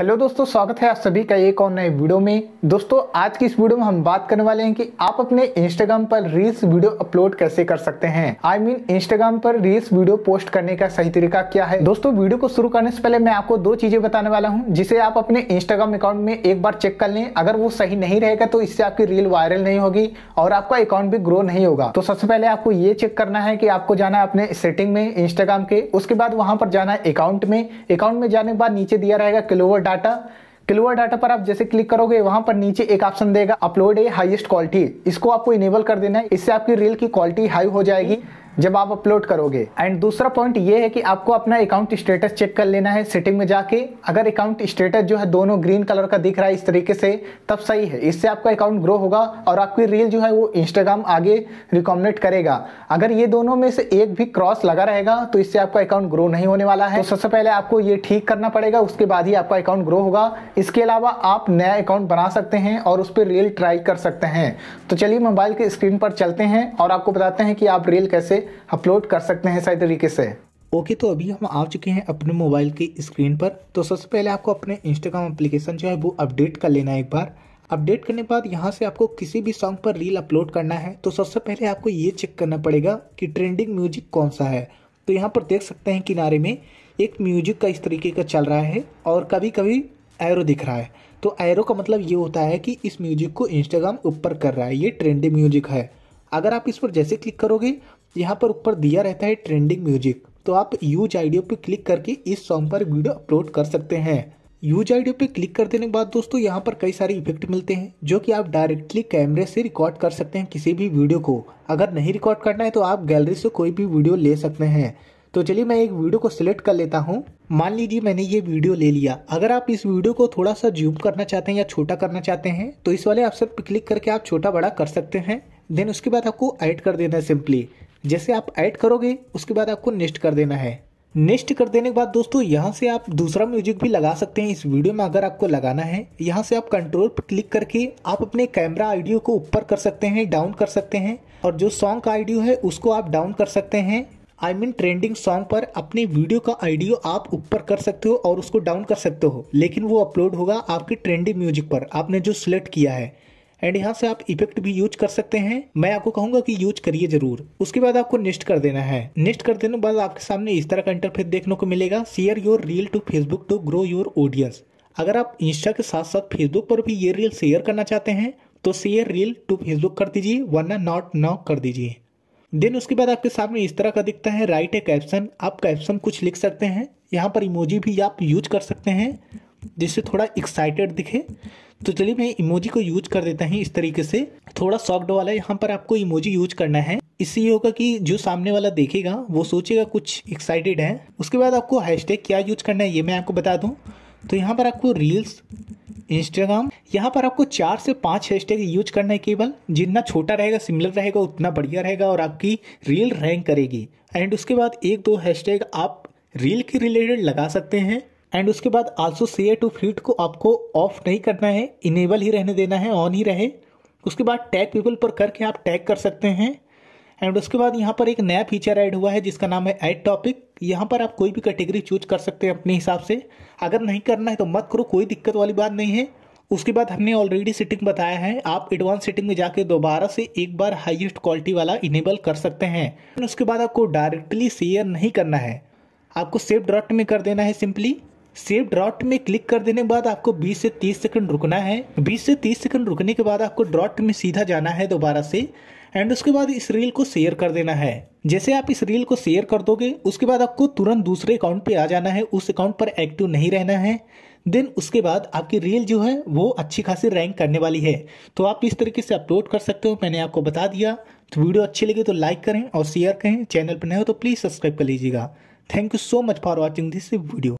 hello दोस्तों स्वागत है आप सभी का एक और नए वीडियो में दोस्तों आज की इस वीडियो में हम बात करने वाले हैं कि आप अपने इंस्टाग्राम पर रील्स वीडियो अपलोड कैसे कर सकते हैं आई मीन इंस्टाग्राम पर रील्स वीडियो पोस्ट करने का सही तरीका क्या है दोस्तों वीडियो को शुरू करने से पहले मैं आपको दो चीजें बताने वाला हूँ जिसे आप अपने इंस्टाग्राम अकाउंट में एक बार चेक कर लें अगर वो सही नहीं रहेगा तो इससे आपकी रील वायरल नहीं होगी और आपका अकाउंट भी ग्रो नहीं होगा तो सबसे पहले आपको ये चेक करना है की आपको जाना है अपने सेटिंग में इंस्टाग्राम के उसके बाद वहां पर जाना है अकाउंट में अकाउंट में जाने के बाद नीचे दिया रहेगा किलोवर डाटा क्लियर डाटा पर आप जैसे क्लिक करोगे वहां पर नीचे एक ऑप्शन देगा अपलोड ए हाईएस्ट क्वालिटी इसको आपको इनेबल कर देना है इससे आपकी रील की क्वालिटी हाई हो जाएगी जब आप अपलोड करोगे एंड दूसरा पॉइंट ये है कि आपको अपना अकाउंट स्टेटस चेक कर लेना है सेटिंग में जाके अगर अकाउंट स्टेटस जो है दोनों ग्रीन कलर का दिख रहा है इस तरीके से तब सही है इससे आपका अकाउंट ग्रो होगा और आपकी रील जो है वो इंस्टाग्राम आगे रिकॉमेंड करेगा अगर ये दोनों में से एक भी क्रॉस लगा रहेगा तो इससे आपका अकाउंट ग्रो नहीं होने वाला है तो सबसे पहले आपको ये ठीक करना पड़ेगा उसके बाद ही आपका अकाउंट ग्रो होगा इसके अलावा आप नया अकाउंट बना सकते हैं और उस पर रील ट्राई कर सकते हैं तो चलिए मोबाइल के स्क्रीन पर चलते हैं और आपको बताते हैं कि आप रील कैसे अपलोड कर सकते हैं सही तरीके से ओके तो अभी हम आ चुके हैं अपने मोबाइल की स्क्रीन पर तो सबसे पहले आपको अपने इंस्टाग्राम एप्लीकेशन जो है वो अपडेट कर लेना है एक बार अपडेट करने के बाद यहाँ से आपको किसी भी सॉन्ग पर रील अपलोड करना है तो सबसे पहले आपको ये चेक करना पड़ेगा कि ट्रेंडिंग म्यूजिक कौन सा है तो यहाँ पर देख सकते हैं किनारे में एक म्यूजिक का इस तरीके का चल रहा है और कभी कभी एरो दिख रहा है तो एरो का मतलब ये होता है कि इस म्यूजिक को इंस्टाग्राम ऊपर कर रहा है ये ट्रेंडिंग म्यूजिक है अगर आप इस पर जैसे क्लिक करोगे यहाँ पर ऊपर दिया रहता है ट्रेंडिंग म्यूजिक तो आप यूज आइडियो पे क्लिक करके इस सॉन्ग पर वीडियो अपलोड कर सकते हैं यूज आइडियो पे क्लिक कर देने के बाद दोस्तों यहाँ पर कई सारे इफेक्ट मिलते हैं जो कि आप डायरेक्टली कैमरे से रिकॉर्ड कर सकते हैं किसी भी वीडियो को अगर नहीं रिकॉर्ड करना है तो आप गैलरी से कोई भी वीडियो ले सकते हैं तो चलिए मैं एक वीडियो को सिलेक्ट कर लेता हूँ मान लीजिए मैंने ये वीडियो ले लिया अगर आप इस वीडियो को थोड़ा सा जूम करना चाहते हैं या छोटा करना चाहते हैं तो इस वाले ऑप्शन पर क्लिक करके आप छोटा बड़ा कर सकते हैं देन उसके बाद आपको ऐड कर देना है सिंपली जैसे आप ऐड करोगे उसके बाद आपको नेक्स्ट कर देना है नेक्स्ट कर देने के बाद दोस्तों यहाँ से आप दूसरा म्यूजिक भी लगा सकते हैं इस वीडियो में अगर आपको लगाना है यहाँ से आप कंट्रोल पर क्लिक करके आप अपने कैमरा आइडियो को ऊपर कर सकते हैं डाउन कर सकते हैं और जो सॉन्ग का आइडियो है उसको आप डाउन कर सकते हैं आई मीन ट्रेंडिंग सॉन्ग पर अपने वीडियो का आइडियो आप ऊपर कर सकते हो और उसको डाउन कर सकते हो लेकिन वो अपलोड होगा आपके ट्रेंडिंग म्यूजिक पर आपने जो सिलेक्ट किया है एंड यहाँ से आप इफेक्ट भी यूज कर सकते हैं मैं आपको कहूंगा कि यूज करिए जरूर उसके बाद आपको निस्ट कर देना है निस्ट कर देने बाद आपके सामने इस तरह का इंटरफेस देखने को मिलेगा share your reel to Facebook to grow your audience अगर आप इंस्टा के साथ साथ फेसबुक पर भी ये रील शेयर करना चाहते हैं तो शेयर रील टू फेसबुक कर दीजिए वरना नॉट नाउ कर दीजिए देन उसके बाद आपके सामने इस तरह का दिखता है राइट ए कैप्शन आप कैप्शन कुछ लिख सकते हैं यहाँ पर इमोजी भी आप यूज कर सकते हैं जिससे थोड़ा एक्साइटेड दिखे तो चलिए मैं इमोजी को यूज कर देता हूँ इस तरीके से थोड़ा सॉफ्ट वाला यहाँ पर आपको इमोजी यूज करना है इससे ये होगा कि जो सामने वाला देखेगा वो सोचेगा कुछ एक्साइटेड है उसके बाद आपको हैशटैग क्या यूज करना है ये मैं आपको बता दूँ तो यहाँ पर आपको रील्स इंस्टाग्राम यहाँ पर आपको चार से पाँच हैशटैग यूज करना है केवल जितना छोटा रहेगा सिमिलर रहेगा उतना बढ़िया रहेगा और आपकी रील रैंक करेगी एंड उसके बाद एक दो हैशटैग आप रील के रिलेटेड लगा सकते हैं एंड उसके बाद आल्सो ए टू फ्लीट को आपको ऑफ नहीं करना है इनेबल ही रहने देना है ऑन ही रहे उसके बाद टैग पीपल पर करके आप टैग कर सकते हैं एंड उसके बाद यहाँ पर एक नया फीचर ऐड हुआ है जिसका नाम है ऐड टॉपिक यहाँ पर आप कोई भी कैटेगरी चूज कर सकते हैं अपने हिसाब से अगर नहीं करना है तो मत करो कोई दिक्कत वाली बात नहीं है उसके बाद हमने ऑलरेडी सेटिंग बताया है आप एडवांस सेटिंग में जाके दोबारा से एक बार हाईएस्ट क्वालिटी वाला इनेबल कर सकते हैं उसके बाद आपको डायरेक्टली शेयर नहीं करना है आपको सेव ड्राफ्ट में कर देना है सिंपली सेव ड्रॉट में क्लिक कर देने के बाद आपको 20 से 30 सेकंड रुकना है 20 से 30 सेकंड रुकने के बाद आपको ड्रॉट में सीधा जाना है दोबारा से एंड उसके बाद इस रील को शेयर कर देना है जैसे आप इस रील को शेयर कर दोगे उसके बाद आपको तुरंत दूसरे अकाउंट पे आ जाना है उस अकाउंट पर एक्टिव नहीं रहना है देन उसके बाद आपकी रील जो है वो अच्छी खासी रैंक करने वाली है तो आप इस तरीके से अपलोड कर सकते हो मैंने आपको बता दिया तो वीडियो अच्छी लगी तो लाइक करें और शेयर करें चैनल पर नए हो तो प्लीज़ सब्सक्राइब कर लीजिएगा thank you so much for watching this video